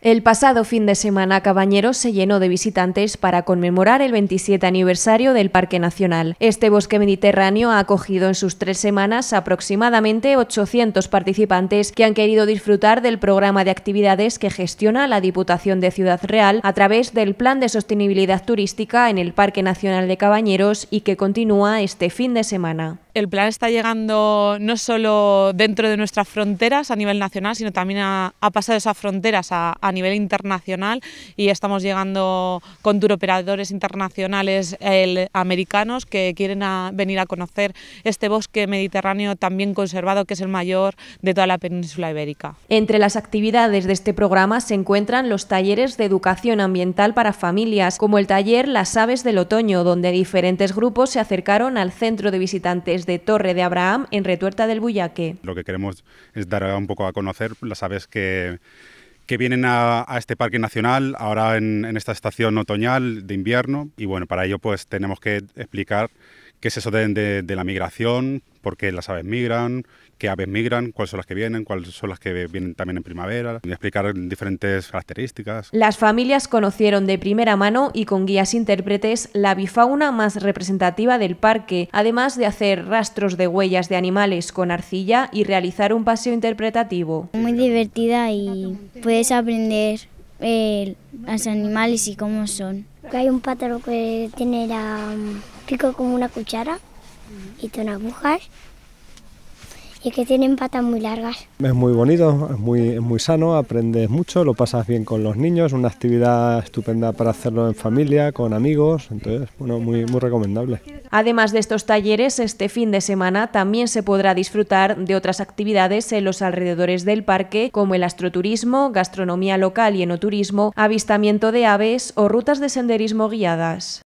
El pasado fin de semana Cabañeros se llenó de visitantes para conmemorar el 27 aniversario del Parque Nacional. Este bosque mediterráneo ha acogido en sus tres semanas aproximadamente 800 participantes que han querido disfrutar del programa de actividades que gestiona la Diputación de Ciudad Real a través del Plan de Sostenibilidad Turística en el Parque Nacional de Cabañeros y que continúa este fin de semana el plan está llegando no solo dentro de nuestras fronteras a nivel nacional, sino también ha, pasado esas fronteras a, nivel internacional y estamos llegando con turoperadores internacionales americanos que quieren venir a conocer este bosque mediterráneo también conservado que es el mayor de toda la península ibérica. Entre las actividades de este programa se encuentran los talleres de educación ambiental para familias, como el taller Las aves del otoño, donde diferentes grupos se acercaron al centro de visitantes Torre de Abraham en Retuerta del Bullaque. Lo que queremos es dar un poco a conocer las aves que que vienen a, este parque nacional ahora en, en, esta estación otoñal de invierno y bueno, para ello pues tenemos que explicar qué es eso de, la migración, por qué las aves migran, qué aves migran, cuáles son las que vienen, cuáles son las que vienen también en primavera, y explicar diferentes características. Las familias conocieron de primera mano y con guías intérpretes la bifauna más representativa del parque, además de hacer rastros de huellas de animales con arcilla y realizar un paseo interpretativo. Muy divertida y puedes aprender eh, los animales y cómo son. Hay un pájaro que tiene la mm, pico como una cuchara y tiene agujas y que tienen patas muy largas. Es muy bonito, es muy, muy sano, aprendes mucho, lo pasas bien con los niños, una actividad estupenda para hacerlo en familia, con amigos, entonces, bueno, muy, muy recomendable. Además de estos talleres, este fin de semana también se podrá disfrutar de otras actividades en los alrededores del parque, como el astroturismo, gastronomía local y enoturismo, avistamiento de aves o rutas de senderismo guiadas.